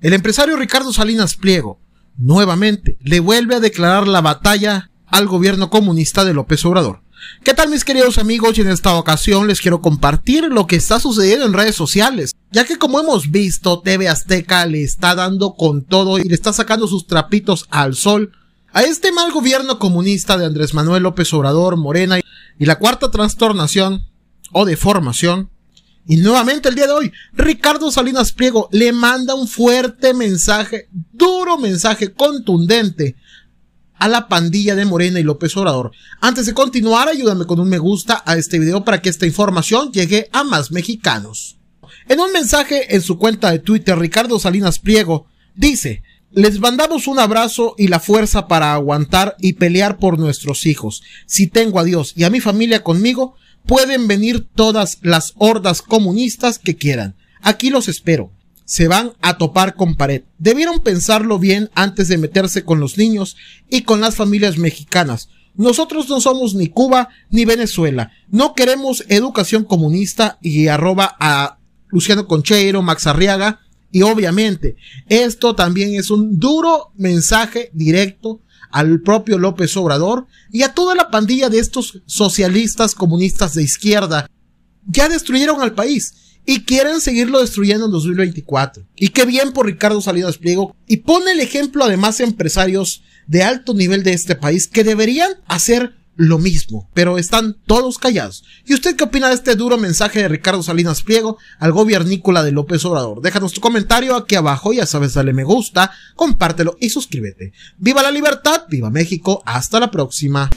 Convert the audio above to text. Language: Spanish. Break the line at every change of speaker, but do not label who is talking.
El empresario Ricardo Salinas Pliego, nuevamente, le vuelve a declarar la batalla al gobierno comunista de López Obrador. ¿Qué tal mis queridos amigos? Y en esta ocasión les quiero compartir lo que está sucediendo en redes sociales, ya que como hemos visto, TV Azteca le está dando con todo y le está sacando sus trapitos al sol a este mal gobierno comunista de Andrés Manuel López Obrador, Morena y la cuarta trastornación o deformación y nuevamente el día de hoy, Ricardo Salinas Priego le manda un fuerte mensaje, duro mensaje, contundente a la pandilla de Morena y López Obrador. Antes de continuar, ayúdame con un me gusta a este video para que esta información llegue a más mexicanos. En un mensaje en su cuenta de Twitter, Ricardo Salinas Priego dice, les mandamos un abrazo y la fuerza para aguantar y pelear por nuestros hijos. Si tengo a Dios y a mi familia conmigo, Pueden venir todas las hordas comunistas que quieran. Aquí los espero. Se van a topar con pared. Debieron pensarlo bien antes de meterse con los niños y con las familias mexicanas. Nosotros no somos ni Cuba ni Venezuela. No queremos educación comunista y arroba a Luciano Concheiro, Max Arriaga. Y obviamente, esto también es un duro mensaje directo al propio López Obrador y a toda la pandilla de estos socialistas comunistas de izquierda. Ya destruyeron al país y quieren seguirlo destruyendo en 2024. Y qué bien por Ricardo Salinas Pliego. Y pone el ejemplo además empresarios de alto nivel de este país que deberían hacer lo mismo, pero están todos callados. ¿Y usted qué opina de este duro mensaje de Ricardo Salinas Pliego al gobiernícola de López Obrador? Déjanos tu comentario aquí abajo, ya sabes, dale me gusta, compártelo y suscríbete. ¡Viva la libertad! ¡Viva México! ¡Hasta la próxima!